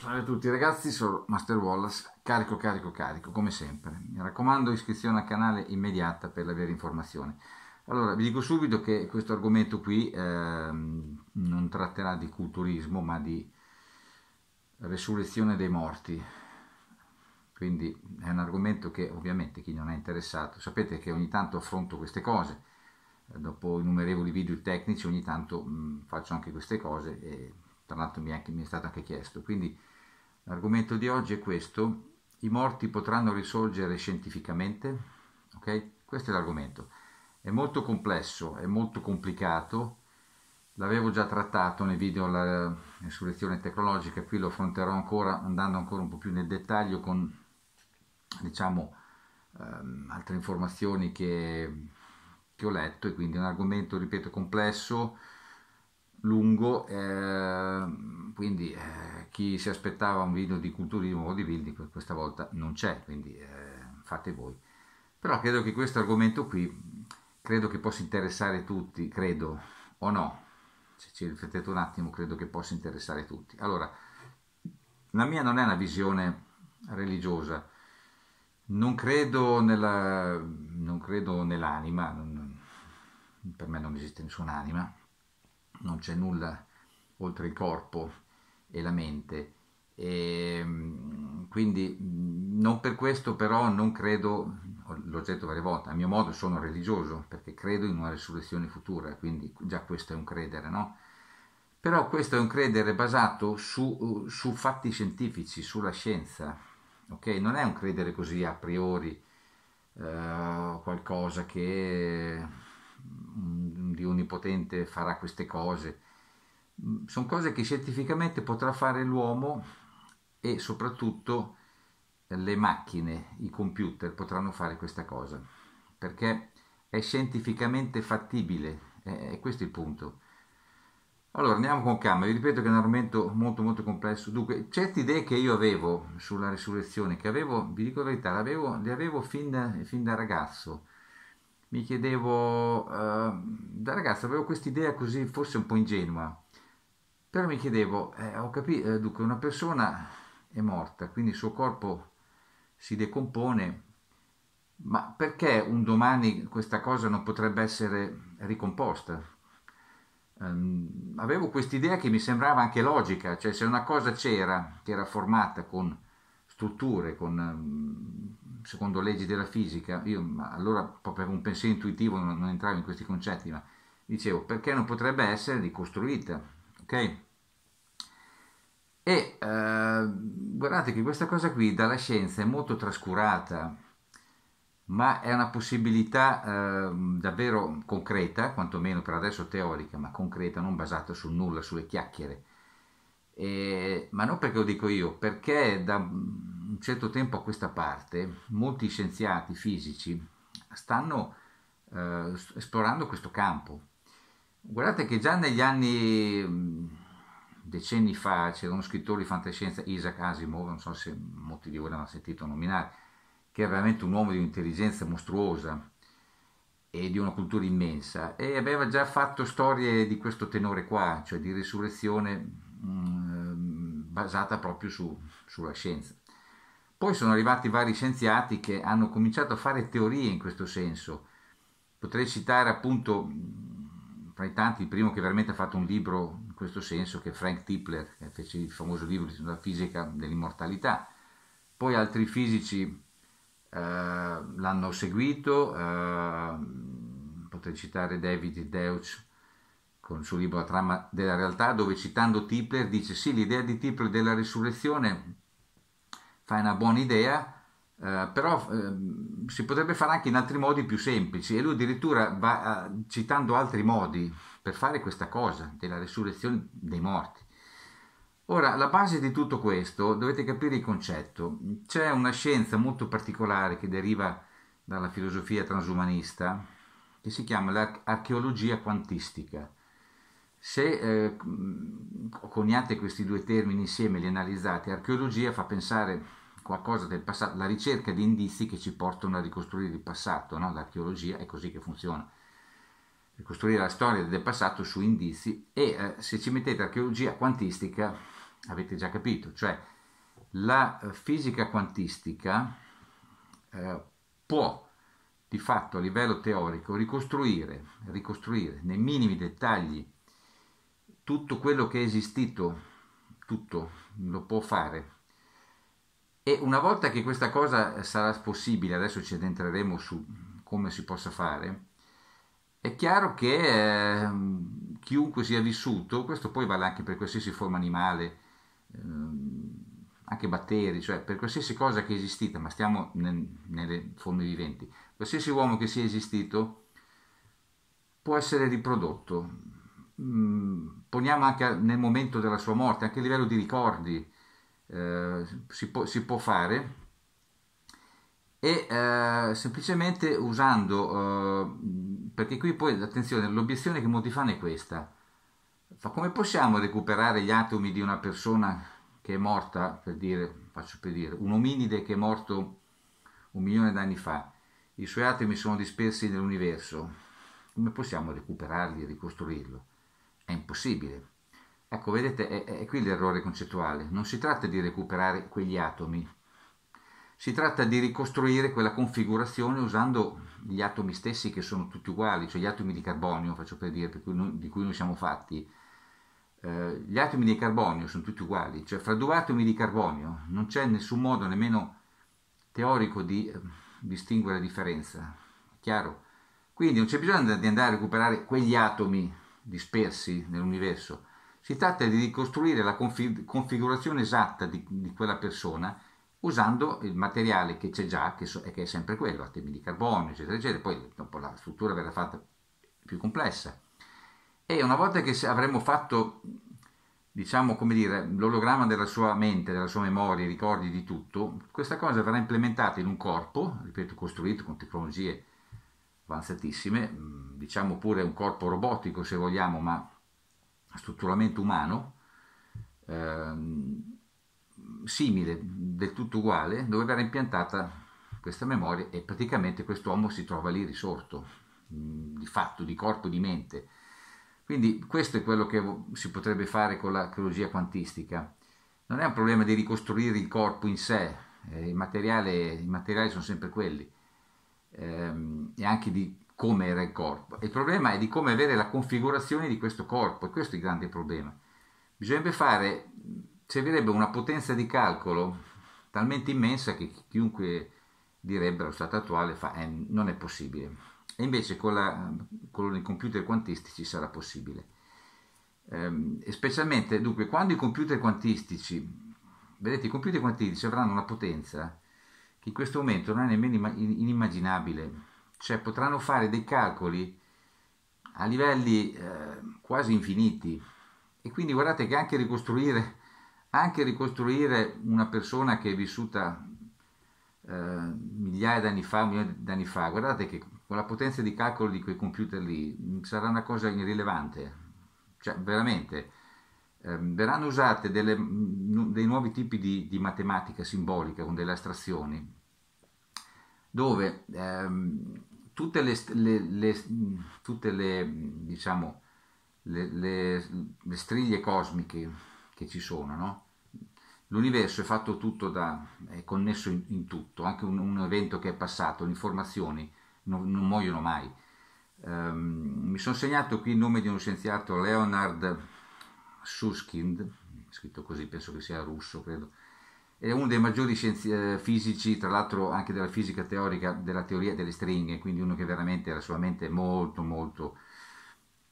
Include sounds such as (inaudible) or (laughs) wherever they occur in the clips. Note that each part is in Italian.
Salve a tutti ragazzi, sono Master Wallace, carico carico carico come sempre. Mi raccomando iscrizione al canale immediata per avere informazioni. Allora, vi dico subito che questo argomento qui eh, non tratterà di culturismo ma di resurrezione dei morti. Quindi è un argomento che ovviamente chi non è interessato, sapete che ogni tanto affronto queste cose, dopo innumerevoli video tecnici ogni tanto mh, faccio anche queste cose e tra l'altro mi, mi è stato anche chiesto. Quindi L'argomento di oggi è questo, i morti potranno risorgere scientificamente? Ok? Questo è l'argomento. È molto complesso, è molto complicato, l'avevo già trattato nei video la risurrezione eh, tecnologica, qui lo affronterò ancora andando ancora un po' più nel dettaglio con diciamo ehm, altre informazioni che, che, ho letto e quindi è un argomento, ripeto, complesso, lungo, eh, quindi eh, chi si aspettava un video di culturismo o di building questa volta non c'è, quindi eh, fate voi. Però credo che questo argomento qui, credo che possa interessare tutti, credo, o no, se ci riflettete un attimo, credo che possa interessare tutti. Allora, la mia non è una visione religiosa, non credo, nella, non credo nell'anima, non, per me non esiste nessun'anima, non c'è nulla oltre il corpo e la mente. E, ehm, quindi non per questo però non credo, l'ho detto varie volte, a mio modo sono religioso perché credo in una risurrezione futura, quindi già questo è un credere, no? Però questo è un credere basato su, uh, su fatti scientifici, sulla scienza, ok? Non è un credere così a priori, eh, qualcosa che un, mm, un dio onnipotente farà queste cose sono cose che scientificamente potrà fare l'uomo e soprattutto eh, le macchine, i computer potranno fare questa cosa, perché è scientificamente fattibile, è questo il punto. Allora, andiamo con calma, vi ripeto che è un argomento molto molto complesso. Dunque, certe idee che io avevo sulla risurrezione, che avevo, vi dico la verità, le avevo fin da, fin da ragazzo, mi chiedevo, eh, da ragazzo avevo questa idea così, forse un po' ingenua, però mi chiedevo, eh, ho capito, eh, dunque una persona è morta, quindi il suo corpo si decompone, ma perché un domani questa cosa non potrebbe essere ricomposta? Um, avevo quest'idea che mi sembrava anche logica, cioè se una cosa c'era, che era formata con strutture, con, ehm, secondo leggi della fisica, io allora proprio avevo un pensiero intuitivo, non, non entravo in questi concetti, ma dicevo perché non potrebbe essere ricostruita? ok? E eh, guardate che questa cosa qui dalla scienza è molto trascurata, ma è una possibilità eh, davvero concreta, quantomeno per adesso teorica, ma concreta, non basata su nulla, sulle chiacchiere. E, ma non perché lo dico io, perché da un certo tempo a questa parte molti scienziati fisici stanno eh, esplorando questo campo, Guardate che già negli anni, decenni fa, c'era uno scrittore di fantascienza, Isaac Asimov, non so se molti di voi l'hanno sentito nominare, che era veramente un uomo di un'intelligenza mostruosa e di una cultura immensa e aveva già fatto storie di questo tenore qua, cioè di risurrezione mh, basata proprio su, sulla scienza. Poi sono arrivati vari scienziati che hanno cominciato a fare teorie in questo senso. Potrei citare appunto tra i tanti, il primo che veramente ha fatto un libro in questo senso, che è Frank Tipler, che eh, fece il famoso libro sulla fisica dell'immortalità. Poi altri fisici eh, l'hanno seguito, eh, potrei citare David Deutsch con il suo libro La trama della realtà, dove citando Tipler dice sì, l'idea di Tipler della risurrezione fa una buona idea, eh, però uh, si potrebbe fare anche in altri modi più semplici e lui addirittura va uh, citando altri modi per fare questa cosa della resurrezione dei morti. Ora, la base di tutto questo dovete capire il concetto. C'è una scienza molto particolare che deriva dalla filosofia transumanista che si chiama l'archeologia quantistica. Se eh, coniate questi due termini insieme e li analizzate, archeologia fa pensare qualcosa del passato, la ricerca di indizi che ci portano a ricostruire il passato, no? l'archeologia è così che funziona, ricostruire la storia del passato su indizi e eh, se ci mettete archeologia quantistica avete già capito, cioè la eh, fisica quantistica eh, può di fatto a livello teorico ricostruire, ricostruire nei minimi dettagli tutto quello che è esistito, tutto lo può fare e una volta che questa cosa sarà possibile, adesso ci addentreremo su come si possa fare, è chiaro che eh, chiunque sia vissuto, questo poi vale anche per qualsiasi forma animale, eh, anche batteri, cioè per qualsiasi cosa che è esistita, ma stiamo nel, nelle forme viventi, qualsiasi uomo che sia esistito può essere riprodotto. Mm, poniamo anche nel momento della sua morte, anche a livello di ricordi, eh, si, può, si, può, fare e eh, semplicemente usando eh, perché qui poi attenzione l'obiezione che molti fanno è questa ma come possiamo recuperare gli atomi di una persona che è morta per dire faccio per dire un ominide che è morto un milione d'anni fa i suoi atomi sono dispersi nell'universo come possiamo recuperarli e ricostruirlo è impossibile Ecco, vedete, è, è qui l'errore concettuale. Non si tratta di recuperare quegli atomi, si tratta di ricostruire quella configurazione usando gli atomi stessi che sono tutti uguali, cioè gli atomi di carbonio, faccio per dire, per cui noi, di cui noi siamo fatti. Eh, gli atomi di carbonio sono tutti uguali, cioè fra due atomi di carbonio non c'è nessun modo nemmeno teorico di eh, distinguere la differenza, chiaro? Quindi non c'è bisogno di andare a recuperare quegli atomi dispersi nell'universo, si tratta di ricostruire la config configurazione esatta di, di, quella persona usando il materiale che c'è già, che, so che, è sempre quello, atomi di carbonio, eccetera, eccetera. Poi dopo la struttura verrà fatta più complessa. E una volta che avremo fatto, diciamo, come dire, l'ologramma della sua mente, della sua memoria, i ricordi di tutto, questa cosa verrà implementata in un corpo, ripeto, costruito con tecnologie avanzatissime, diciamo pure un corpo robotico se vogliamo, ma strutturalmente umano, ehm, simile, del tutto uguale, dove verrà impiantata questa memoria e praticamente questo uomo si trova lì risorto, mm, di fatto, di corpo, di mente. Quindi questo è quello che si potrebbe fare con la chirurgia quantistica. Non è un problema di ricostruire il corpo in sé, eh, i, materiali, i, materiali sono sempre quelli, ehm, e anche di come era il corpo. Il problema è di come avere la configurazione di questo corpo, e questo è il grande problema. Bisognerebbe fare, servirebbe una potenza di calcolo talmente immensa che chiunque direbbe allo stato attuale fa, eh, non è possibile. E invece con, la, con i computer quantistici sarà possibile. Ehm, e specialmente, dunque, quando i computer quantistici, vedete, i computer quantistici avranno una potenza che in questo momento non è nemmeno inimmaginabile cioè potranno fare dei calcoli a livelli eh, quasi infiniti e quindi guardate che anche ricostruire, anche ricostruire una persona che è vissuta eh, migliaia d'anni fa, milioni d'anni fa, guardate che con la potenza di calcolo di quei computer lì mm, sarà una cosa irrilevante, cioè veramente eh, verranno usate delle, mm, dei nuovi tipi di, di matematica simbolica con delle astrazioni dove ehm, tutte diciamo, le, le, le, tutte le diciamo, striglie cosmiche che ci sono, no? L'universo è fatto tutto da, è connesso in, in tutto, anche un, un, evento che è passato, le informazioni non, non muoiono mai. Um, mi sono segnato qui il nome di uno scienziato, Leonard Susskind, scritto così, penso che sia russo, credo, è uno dei maggiori scienzi- eh, fisici, tra l'altro anche della fisica teorica, della teoria delle stringhe, quindi uno che veramente era sua mente molto molto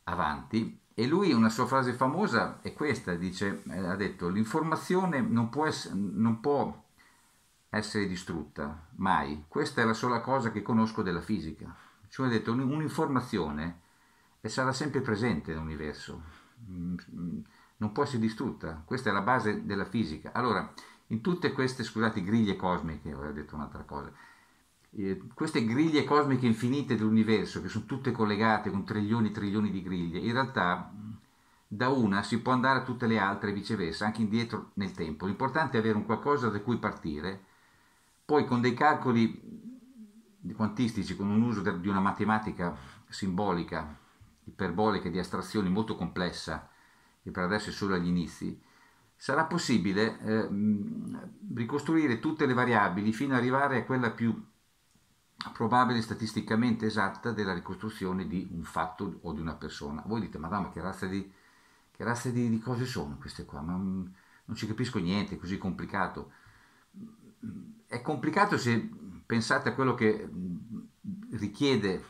avanti. E lui, una sua frase famosa è questa, dice, eh, ha detto, l'informazione non può, ess- non può essere distrutta, mai. Questa è la sola cosa che conosco della fisica. Cioè ha detto, un'informazione sarà sempre presente nell'universo, mm, mm, non può essere distrutta, questa è la base della fisica. Allora, in tutte queste, scusate, griglie cosmiche, avevo detto un'altra cosa, eh, queste griglie cosmiche infinite dell'universo, che sono tutte collegate con trilioni e trilioni di griglie, in realtà da una si può andare a tutte le altre e viceversa, anche indietro nel tempo. L'importante è avere un qualcosa da cui partire, poi con dei calcoli quantistici, con un uso di una matematica simbolica, iperbolica, di astrazioni molto complessa, che per adesso è solo agli inizi, sarà possibile eh, ricostruire tutte le variabili fino ad arrivare a quella più probabile statisticamente esatta della ricostruzione di un fatto o di una persona. Voi dite, madame, che razza di, che razza di, di cose sono queste qua? Ma, non ci capisco niente, è così complicato. È complicato se pensate a quello che richiede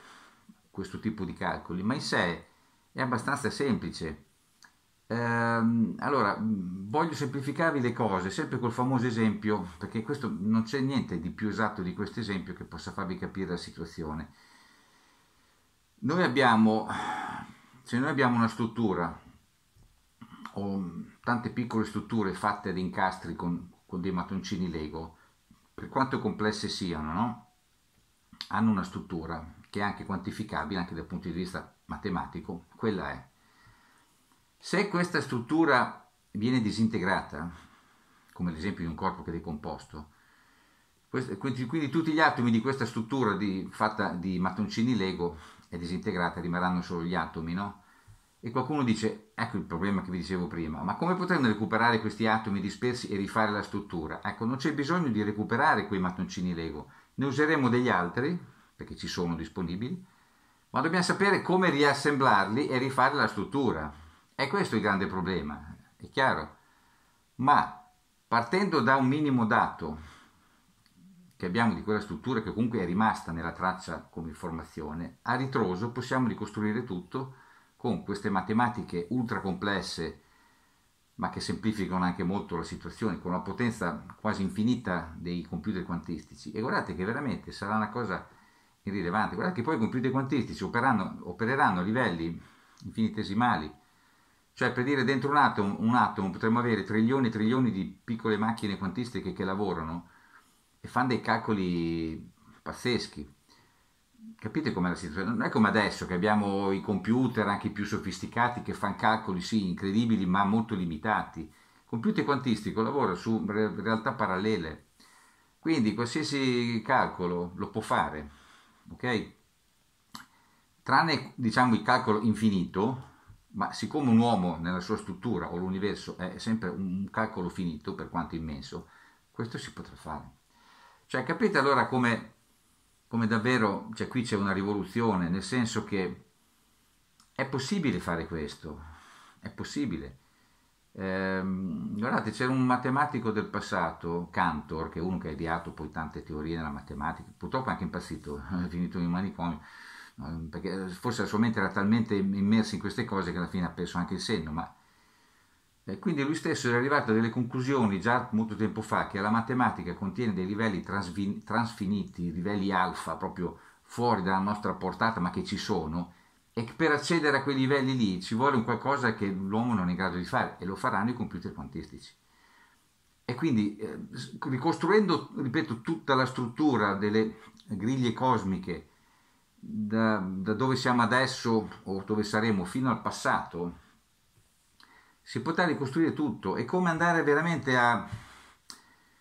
questo tipo di calcoli, ma in sé è abbastanza semplice Ehm, allora, mm, voglio semplificarvi le cose, sempre col famoso esempio, perché questo non c'è niente di più esatto di questo esempio che possa farvi capire la situazione. Noi abbiamo, cioè noi abbiamo una struttura, o tante piccole strutture fatte ad incastri con, con dei mattoncini Lego, per quanto complesse siano, no? hanno una struttura che è anche quantificabile anche dal punto di vista matematico, quella è se questa struttura viene disintegrata, come ad esempio in un corpo che è decomposto, quindi tutti gli atomi di questa struttura di, fatta di mattoncini Lego è disintegrata, rimarranno solo gli atomi, no? E qualcuno dice, ecco il problema che vi dicevo prima, ma come potremmo recuperare questi atomi dispersi e rifare la struttura? Ecco, non c'è bisogno di recuperare quei mattoncini Lego, ne useremo degli altri, perché ci sono disponibili, ma dobbiamo sapere come riassemblarli e rifare la struttura. È questo il grande problema, è chiaro? Ma partendo da un minimo dato che abbiamo di quella struttura che comunque è rimasta nella traccia come informazione, a ritroso possiamo ricostruire tutto con queste matematiche ultra complesse ma che semplificano anche molto la situazione con la potenza quasi infinita dei computer quantistici e guardate che veramente sarà una cosa irrilevante guardate che poi i computer quantistici operano, opereranno a livelli infinitesimali cioè, per dire, dentro un atomo, un atomo potremmo avere trilioni e trilioni di piccole macchine quantistiche che lavorano e fanno dei calcoli pazzeschi. Capite com'è la situazione? Non è come adesso che abbiamo i computer anche più sofisticati che fanno calcoli, sì, incredibili, ma molto limitati. Il computer quantistico lavora su realtà parallele, quindi qualsiasi calcolo lo può fare, ok? Tranne, diciamo, il calcolo infinito, ma siccome un uomo nella sua struttura o l'universo è sempre un calcolo finito, per quanto immenso, questo si potrà fare. Cioè, capite allora come, come davvero, cioè qui c'è una rivoluzione, nel senso che è possibile fare questo, è possibile. Eh, guardate, c'era un matematico del passato, Cantor, che è uno che ha ideato poi tante teorie nella matematica, purtroppo è anche impazzito, (laughs) è finito in manicomio, Ehm, perché eh, forse la sua mente era talmente immersa in queste cose che alla fine ha perso anche il senno, ma e quindi lui stesso era arrivato a delle conclusioni già molto tempo fa che la matematica contiene dei livelli transfiniti, livelli alfa, proprio fuori dalla nostra portata, ma che ci sono, e che per accedere a quei livelli lì ci vuole un qualcosa che l'uomo non è in grado di fare, e lo faranno i computer quantistici. E quindi, eh, ricostruendo, ripeto, tutta la struttura delle griglie cosmiche da, da dove siamo adesso o dove saremo fino al passato, si potrà ricostruire tutto. È come andare veramente a...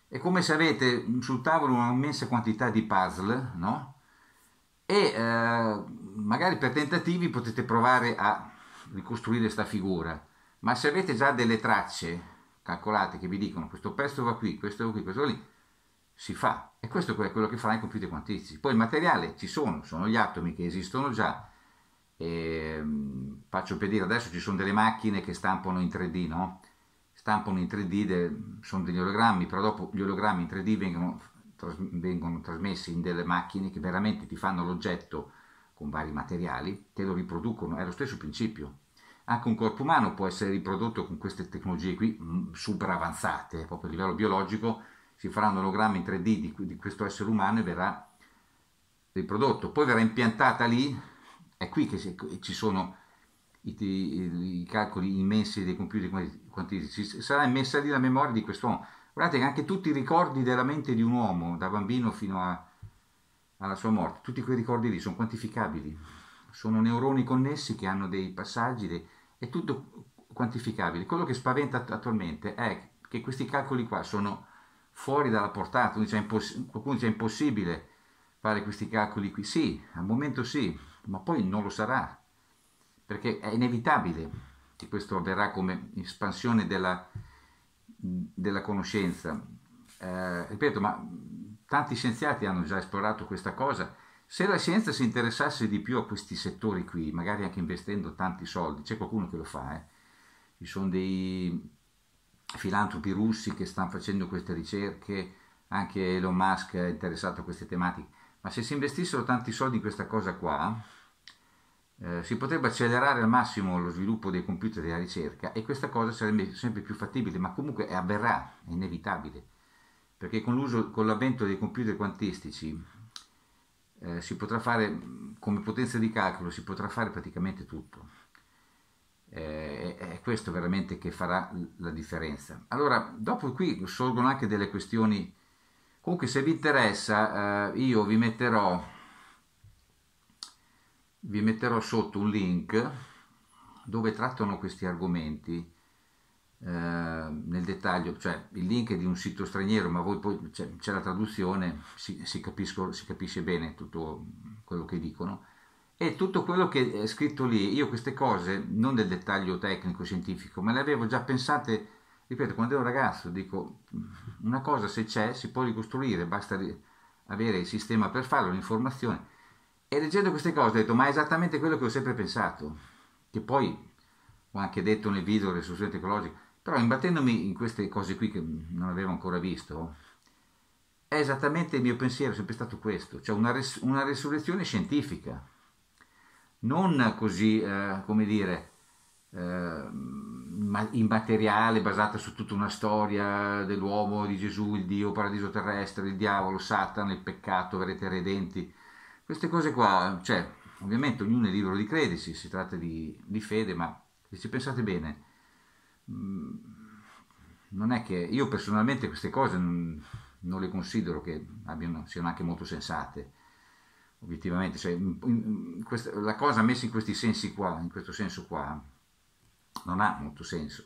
È come se avete sul tavolo un'immensa quantità di puzzle, no? E eh, magari per tentativi potete provare a ricostruire questa figura, ma se avete già delle tracce calcolate che vi dicono questo pezzo va qui, questo va qui, questo va lì, si fa. E questo è quello che faranno i computer quantistici. Poi il materiale ci sono, sono gli atomi che esistono già. E, ehm, faccio per dire, adesso ci sono delle macchine che stampano in 3D, no? Stampano in 3D, de, sono degli ologrammi, però dopo gli ologrammi in 3D vengono, tras, vengono trasmessi in delle macchine che veramente ti fanno l'oggetto con vari materiali, te lo riproducono, è lo stesso principio. Anche un corpo umano può essere riprodotto con queste tecnologie qui, mm, super avanzate, proprio a livello biologico, si faranno ologrammi in 3D di, di questo essere umano e verrà riprodotto. Poi verrà impiantata lì, è qui che ci sono i, i, calcoli immensi dei computer quantistici, sarà immessa lì la memoria di quest'uomo. Guardate che anche tutti i ricordi della mente di un uomo, da bambino fino a, alla sua morte, tutti quei ricordi lì sono quantificabili, sono neuroni connessi che hanno dei passaggi, dei, è tutto quantificabile. Quello che spaventa attualmente è che questi calcoli qua sono fuori dalla portata, qualcuno dice è impossibile fare questi calcoli qui, sì, al momento sì, ma poi non lo sarà, perché è inevitabile che questo avverrà come espansione della, della conoscenza. Eh, ripeto, ma tanti scienziati hanno già esplorato questa cosa. Se la scienza si interessasse di più a questi settori qui, magari anche investendo tanti soldi, c'è qualcuno che lo fa, eh? ci sono dei filantropi russi che stanno facendo queste ricerche, anche Elon Musk è interessato a queste tematiche, ma se si investissero tanti soldi in questa cosa qua, eh, si potrebbe accelerare al massimo lo sviluppo dei computer e della ricerca e questa cosa sarebbe sempre più fattibile, ma comunque avverrà, è inevitabile, perché con, l'uso, con l'avvento dei computer quantistici eh, si potrà fare, come potenza di calcolo, si potrà fare praticamente tutto eh, è questo veramente che farà la differenza. Allora, dopo qui sorgono anche delle questioni, comunque se vi interessa eh, io vi metterò, vi metterò sotto un link dove trattano questi argomenti eh, nel dettaglio, cioè il link è di un sito straniero, ma voi poi c'è, la traduzione, si, si, capisco, si capisce bene tutto quello che dicono e tutto quello che è scritto lì, io queste cose, non del dettaglio tecnico, scientifico, ma le avevo già pensate, ripeto, quando ero ragazzo, dico, una cosa se c'è si può ricostruire, basta avere il sistema per farlo, l'informazione. E leggendo queste cose ho detto, ma è esattamente quello che ho sempre pensato, che poi ho anche detto nel video delle soluzioni tecnologiche, però imbattendomi in queste cose qui che non avevo ancora visto, è esattamente il mio pensiero, è sempre stato questo, cioè una, res una resurrezione scientifica non così, eh, come dire, eh, immateriale, basata su tutta una storia dell'uomo, di Gesù, il Dio, paradiso terrestre, il diavolo, Satana, il peccato, verrete redenti. Queste cose qua, cioè, ovviamente ognuno è libero di credersi, si tratta di, di fede, ma se ci pensate bene, mm, non è che io personalmente queste cose non, non le considero che abbiano, siano anche molto sensate obiettivamente, cioè, in, in, questa, la cosa messa in questi sensi qua, in questo senso qua, non ha molto senso.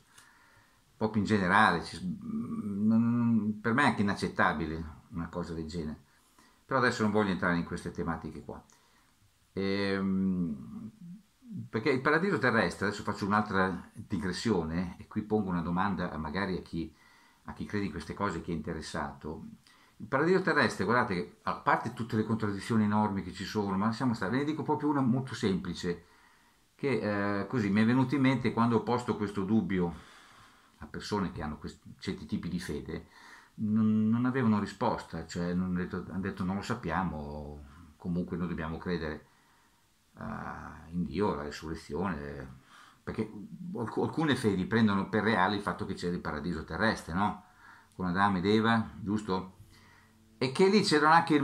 Proprio in generale, ci, non, per me è anche inaccettabile una cosa del genere. Però adesso non voglio entrare in queste tematiche qua. Ehm, perché il paradiso terrestre, adesso faccio un'altra digressione e qui pongo una domanda magari a chi, a chi crede in queste cose, chi è interessato, il paradiso terrestre, guardate, che, a parte tutte le contraddizioni enormi che ci sono, ma lasciamo stare, ve ne dico proprio una molto semplice, che eh, così mi è venuto in mente quando ho posto questo dubbio a persone che hanno questi, certi tipi di fede, non, non avevano risposta, cioè hanno detto, hanno detto non lo sappiamo, comunque noi dobbiamo credere uh, in Dio, la risurrezione, perché alcune fedi prendono per reale il fatto che c'è il paradiso terrestre, no? Con Adamo ed Eva, giusto? e che lì c'era anche,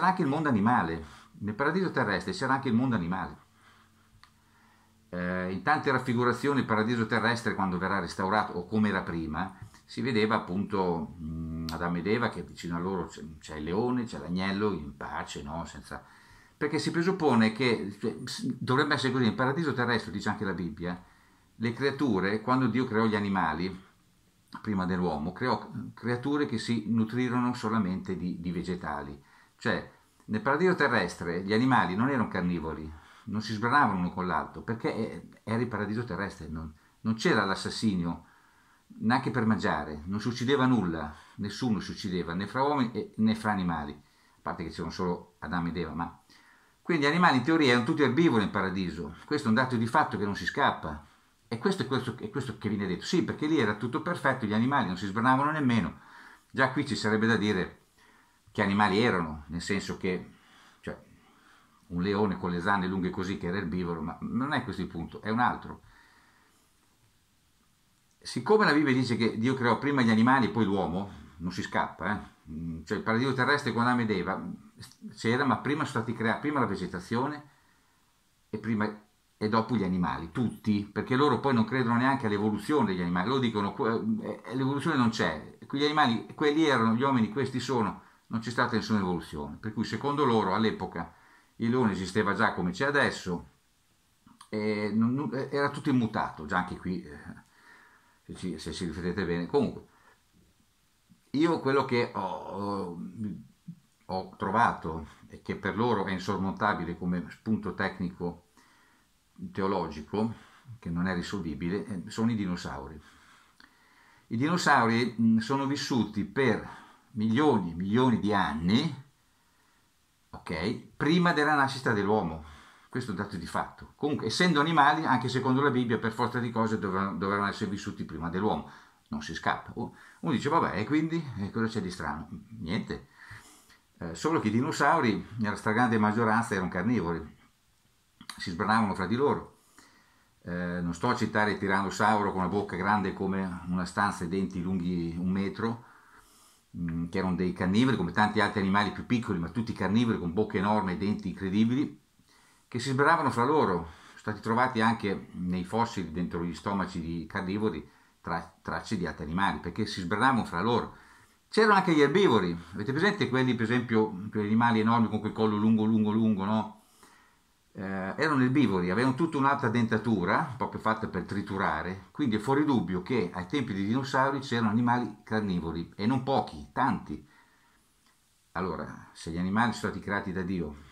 anche il mondo animale, nel paradiso terrestre c'era anche il mondo animale. Eh, in tante raffigurazioni il paradiso terrestre quando verrà restaurato o come era prima si vedeva appunto mh, mm, Adamo ed Eva che vicino a loro c'è, il leone, c'è l'agnello in pace, no? Senza... perché si presuppone che cioè, dovrebbe essere così, nel paradiso terrestre dice anche la Bibbia le creature quando Dio creò gli animali prima dell'uomo, creò creature che si nutrirono solamente di, di vegetali. Cioè, nel paradiso terrestre gli animali non erano carnivori, non si sbranavano uno con l'altro, perché era il paradiso terrestre, non, non c'era l'assassinio, neanche per mangiare, non si uccideva nulla, nessuno si uccideva, né fra uomini né fra animali, a parte che c'erano solo Adamo ed Eva, ma... Quindi gli animali in teoria erano tutti erbivori in paradiso, questo è un dato di fatto che non si scappa, e questo è questo, è questo che viene detto. Sì, perché lì era tutto perfetto, gli animali non si sbranavano nemmeno. Già qui ci sarebbe da dire che animali erano, nel senso che cioè, un leone con le zanne lunghe così che era erbivoro, ma non è questo il punto, è un altro. Siccome la Bibbia dice che Dio creò prima gli animali e poi l'uomo, non si scappa, eh? cioè il paradiso terrestre con Adamo ed Eva c'era, ma prima sono stati creati prima la vegetazione e prima e dopo gli animali, tutti, perché loro poi non credono neanche all'evoluzione degli animali, loro dicono eh, l'evoluzione non c'è, quegli animali, quelli erano gli uomini, questi sono, non c'è stata nessuna evoluzione, per cui secondo loro all'epoca il leone esisteva già come c'è adesso, non, eh, era tutto immutato, già anche qui, eh, se, ci, se si riflettete bene, comunque, io quello che ho, ho trovato e che per loro è insormontabile come spunto tecnico teologico, che non è risolvibile, eh, sono i dinosauri. I dinosauri mm, sono vissuti per milioni e milioni di anni, ok, prima della nascita dell'uomo. Questo è un dato di fatto. Comunque, essendo animali, anche secondo la Bibbia, per forza di cose dovranno, dovranno essere vissuti prima dell'uomo. Non si scappa. Uno dice, vabbè, e quindi e cosa c'è di strano? Niente. Eh, solo che i dinosauri, nella stragrande maggioranza, erano carnivori si sbranavano fra di loro. Eh, non sto a citare il tirannosauro con la bocca grande come una stanza e denti lunghi un metro, mm, che erano dei carnivori come tanti altri animali più piccoli, ma tutti carnivori con bocche enormi e denti incredibili, che si sbranavano fra loro. Sono stati trovati anche nei fossili dentro gli stomaci di carnivori tra, tracce di altri animali, perché si sbranavano fra loro. C'erano anche gli erbivori, avete presente quelli per esempio, quegli animali enormi con quel collo lungo, lungo, lungo, no? eh, erano erbivori, avevano tutta un'altra dentatura, proprio fatta per triturare, quindi è fuori dubbio che ai tempi dei dinosauri c'erano animali carnivori, e non pochi, tanti. Allora, se gli animali sono stati creati da Dio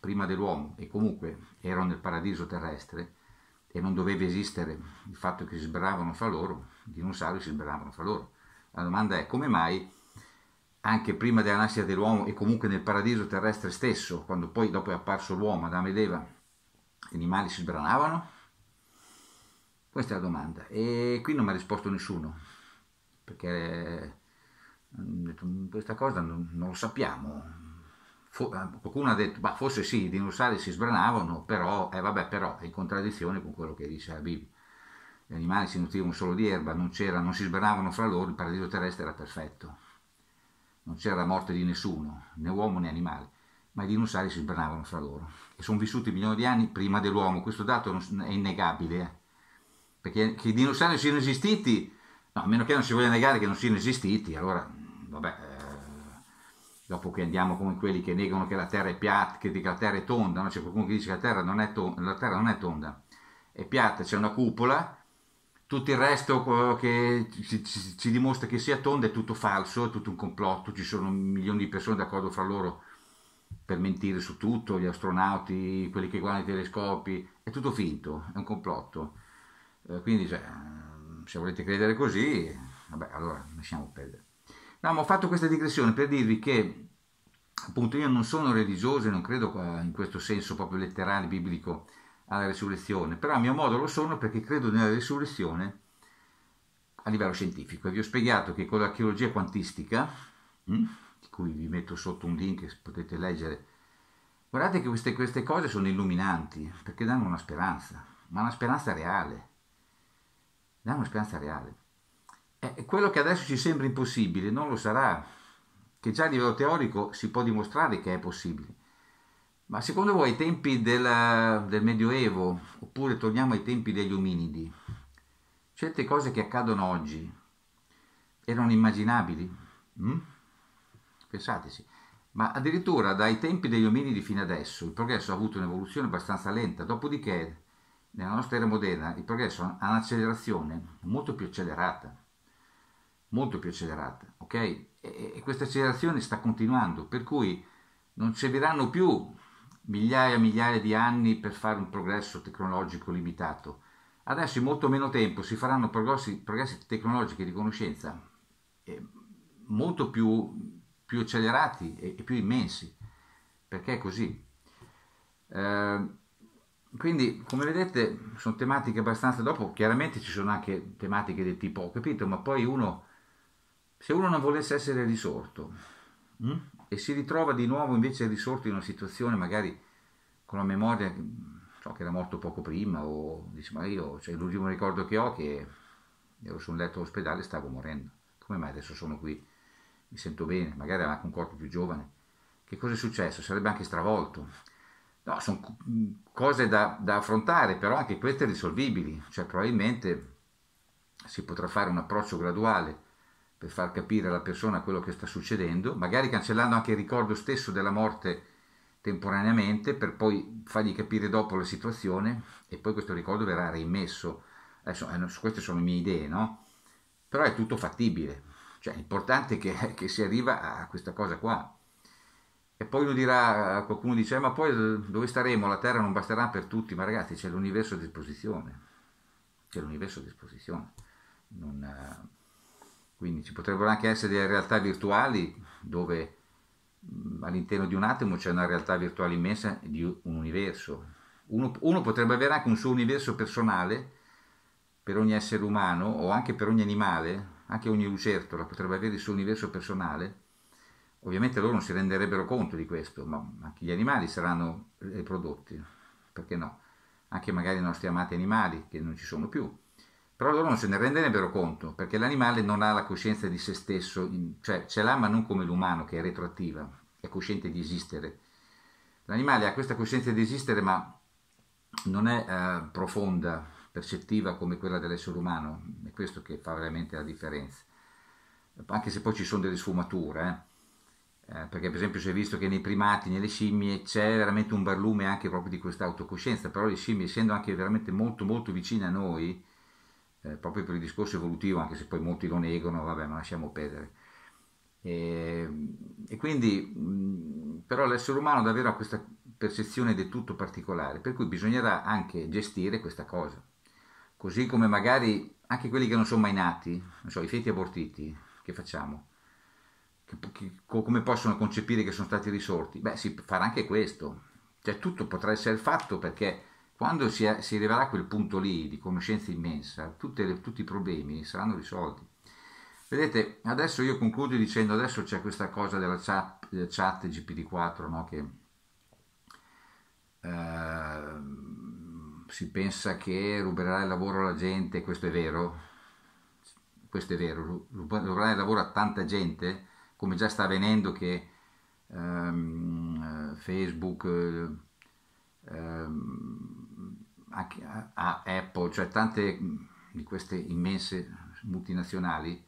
prima dell'uomo e comunque erano nel paradiso terrestre e non doveva esistere il fatto che si sberavano fra loro, i dinosauri si sberavano fra loro. La domanda è come mai anche prima della nascita dell'uomo e comunque nel paradiso terrestre stesso, quando poi dopo è apparso l'uomo, Adamo ed Eva, gli animali si sbranavano? Questa è la domanda e qui non mi ha risposto nessuno, perché mm, mm, questa cosa non, non lo sappiamo. For, eh, qualcuno ha detto, ma forse sì, i dinosauri si sbranavano, però, eh, vabbè, però è in contraddizione con quello che dice la Bibbia. Gli animali si nutrivano solo di erba, non, non si sbranavano fra loro, il paradiso terrestre era perfetto. Non c'era la morte di nessuno, né uomo né animale, ma i dinosauri si sbranavano fra loro. E sono vissuti milioni di anni prima dell'uomo, questo dato è innegabile, eh? perché che i dinosauri siano esistiti, no, a meno che non si voglia negare che non siano esistiti, allora, vabbè, eh, dopo che andiamo come quelli che negano che la Terra è piatta, che, che la Terra è tonda, no? c'è qualcuno che dice che la Terra non è tonda, la Terra non è tonda, è piatta, c'è una cupola, tutto il resto che ci, ci, ci, dimostra che sia tonda è tutto falso, è tutto un complotto, ci sono milioni di persone d'accordo fra loro per mentire su tutto, gli astronauti, quelli che guardano i telescopi, è tutto finto, è un complotto. Eh, quindi cioè, se volete credere così, vabbè, allora lasciamo perdere. No, ma ho fatto questa digressione per dirvi che appunto io non sono religioso e non credo in questo senso proprio letterale, biblico, alla risurrezione, però a mio modo lo sono perché credo nella risurrezione a livello scientifico. E vi ho spiegato che con l'archeologia quantistica, mm, di cui vi metto sotto un link che potete leggere, guardate che queste, queste cose sono illuminanti perché danno una speranza, ma una speranza reale. Danno una speranza reale. E quello che adesso ci sembra impossibile non lo sarà, che già a livello teorico si può dimostrare che è possibile. Ma secondo voi ai tempi del, del Medioevo, oppure torniamo ai tempi degli ominidi, certe cose che accadono oggi erano immaginabili? Mm? Pensateci. Ma addirittura dai tempi degli ominidi fino adesso il progresso ha avuto un'evoluzione abbastanza lenta, dopodiché nella nostra era moderna il progresso ha un'accelerazione molto più accelerata, molto più accelerata, ok? E, e questa accelerazione sta continuando, per cui non serviranno più migliaia e migliaia di anni per fare un progresso tecnologico limitato. Adesso in molto meno tempo si faranno progressi, progressi tecnologici di conoscenza eh, molto più, più accelerati e, e, più immensi, perché è così. Eh, quindi, come vedete, sono tematiche abbastanza... Dopo, chiaramente ci sono anche tematiche del tipo, ho capito, ma poi uno, se uno non volesse essere risorto, mm, e si ritrova di nuovo invece risorto in una situazione magari con la memoria so, che era morto poco prima o dice ma io cioè, l'ultimo ricordo che ho che ero su un letto all'ospedale e stavo morendo come mai adesso sono qui mi sento bene magari anche un corpo più giovane che cosa è successo sarebbe anche stravolto no sono cose da, da affrontare però anche queste risolvibili cioè probabilmente si potrà fare un approccio graduale per far capire alla persona quello che sta succedendo, magari cancellando anche il ricordo stesso della morte temporaneamente per poi fargli capire dopo la situazione e poi questo ricordo verrà rimesso. Adesso, eh, queste sono le mie idee, no? Però è tutto fattibile, cioè l'importante è che, (laughs) che si arriva a questa cosa qua. E poi lo dirà, eh, qualcuno dice, eh, ma poi dove staremo? La Terra non basterà per tutti, ma ragazzi c'è l'universo a disposizione, c'è l'universo a disposizione. Non, quindi ci potrebbero anche essere delle realtà virtuali dove all'interno di un atomo c'è una realtà virtuale immensa di un universo. Uno, uno, potrebbe avere anche un suo universo personale per ogni essere umano o anche per ogni animale, anche ogni lucertola potrebbe avere il suo universo personale. Ovviamente loro non si renderebbero conto di questo, ma anche gli animali saranno prodotti, perché no? Anche magari i nostri amati animali che non ci sono più però loro non se ne renderebbero conto perché l'animale non ha la coscienza di se stesso, cioè ce l'ha ma non come l'umano che è retroattiva, è cosciente di esistere. L'animale ha questa coscienza di esistere ma non è eh, profonda, percettiva come quella dell'essere umano, è questo che fa veramente la differenza, anche se poi ci sono delle sfumature. Eh, eh perché per esempio si è visto che nei primati, nelle scimmie c'è veramente un barlume anche proprio di questa autocoscienza, però le scimmie essendo anche veramente molto molto vicine a noi, eh, proprio per il discorso evolutivo, anche se poi molti lo negano, vabbè, ma lasciamo perdere. E, e quindi, mh, però, l'essere umano davvero ha questa percezione del tutto particolare, per cui bisognerà anche gestire questa cosa. Così come magari anche quelli che non sono mai nati, so, i feti abortiti, che facciamo? Che, che, come possono concepire che sono stati risorti? Beh, si farà anche questo, cioè tutto potrà essere fatto perché quando si, è, si arriverà a quel punto lì di conoscenza immensa, le, tutti i problemi saranno risolti. Vedete, adesso io concludo dicendo, adesso c'è questa cosa della chat, della chat GPT-4, no? che eh, si pensa che ruberà il lavoro alla gente, questo è vero, questo è vero, ruberà il lavoro a tanta gente, come già sta avvenendo che ehm, Facebook... Ehm, anche a Apple, cioè tante mm, di queste immense multinazionali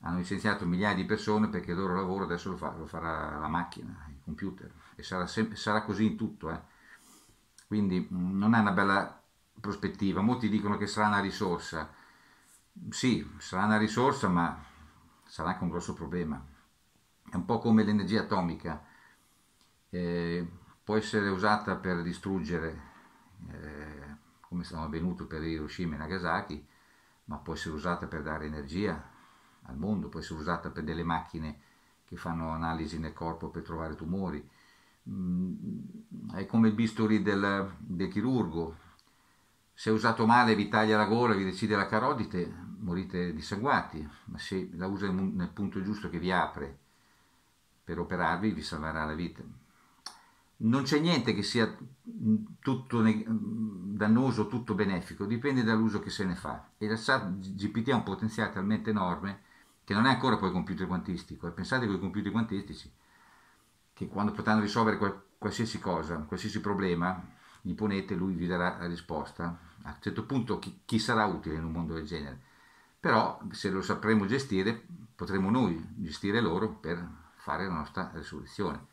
hanno licenziato migliaia di persone perché il loro lavoro adesso lo, fa, lo farà la macchina, il computer e sarà, sempre, sarà così in tutto. Eh. Quindi mm, non è una bella prospettiva, molti dicono che sarà una risorsa, sì, sarà una risorsa ma sarà anche un grosso problema. È un po' come l'energia atomica, eh, può essere usata per distruggere eh, come sono avvenuto per Hiroshima e Nagasaki, ma può essere usata per dare energia al mondo, può essere usata per delle macchine che fanno analisi nel corpo per trovare tumori, mm, è come il bisturi del, del chirurgo, se usato male vi taglia la gola, vi decide la carodite, morite dissanguati, ma se la usa nel punto giusto che vi apre per operarvi vi salverà la vita non c'è niente che sia mm, tutto mm, dannoso, tutto benefico, dipende dall'uso che se ne fa. E la SAT GPT ha un potenziale talmente enorme che non è ancora poi computer quantistico. E pensate con i computer quantistici, che quando potranno risolvere qualsiasi cosa, qualsiasi problema, gli ponete, lui vi darà la risposta. A un certo punto chi, chi sarà utile in un mondo del genere? Però se lo sapremo gestire, potremo noi gestire loro per fare la nostra risoluzione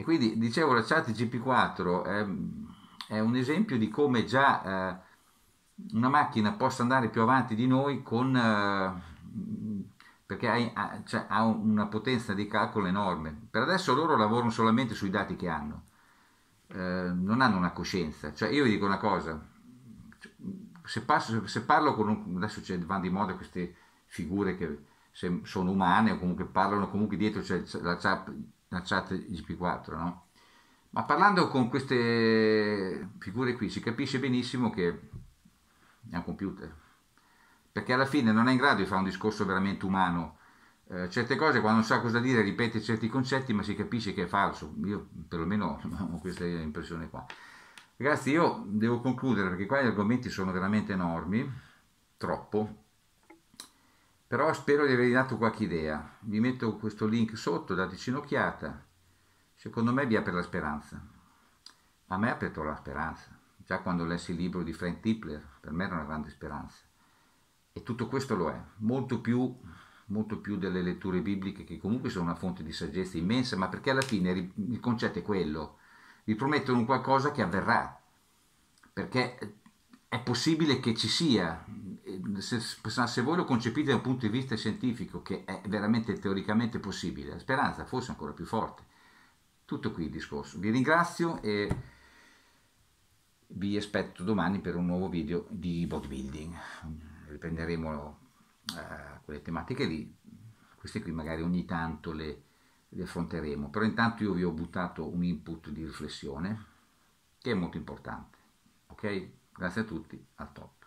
e quindi dicevo la chat GP4 è, è un esempio di come già eh, una macchina possa andare più avanti di noi con, eh, perché ha, cioè, ha, una potenza di calcolo enorme. Per adesso loro lavorano solamente sui dati che hanno, eh, non hanno una coscienza. Cioè, io vi dico una cosa, se, passo, se parlo con un... adesso vanno di moda queste figure che sono umane o comunque parlano comunque dietro c'è cioè, la chat la chat GP4, no? Ma parlando con queste figure qui si capisce benissimo che è un computer, perché alla fine non è in grado di fare un discorso veramente umano. Eh, certe cose quando non sa cosa dire ripete certi concetti ma si capisce che è falso, io perlomeno (laughs) ho questa impressione qua. Ragazzi io devo concludere perché qua gli argomenti sono veramente enormi, troppo, però spero di avervi dato qualche idea vi metto questo link sotto dateci un'occhiata secondo me vi apre la speranza a me ha aperto la speranza già quando lessi il libro di Frank Tipler per me era una grande speranza e tutto questo lo è molto più, molto più delle letture bibliche che comunque sono una fonte di saggezza immensa ma perché alla fine il concetto è quello vi promettono qualcosa che avverrà perché è possibile che ci sia Ehm, se, se, voi lo concepite da un punto di vista scientifico, che è veramente teoricamente possibile, la speranza forse è ancora più forte. Tutto qui il discorso. Vi ringrazio e vi aspetto domani per un nuovo video di bodybuilding. Riprenderemo eh, quelle tematiche lì, queste qui magari ogni tanto le, le affronteremo, però intanto io vi ho buttato un input di riflessione che è molto importante. Ok? Grazie a tutti, al top.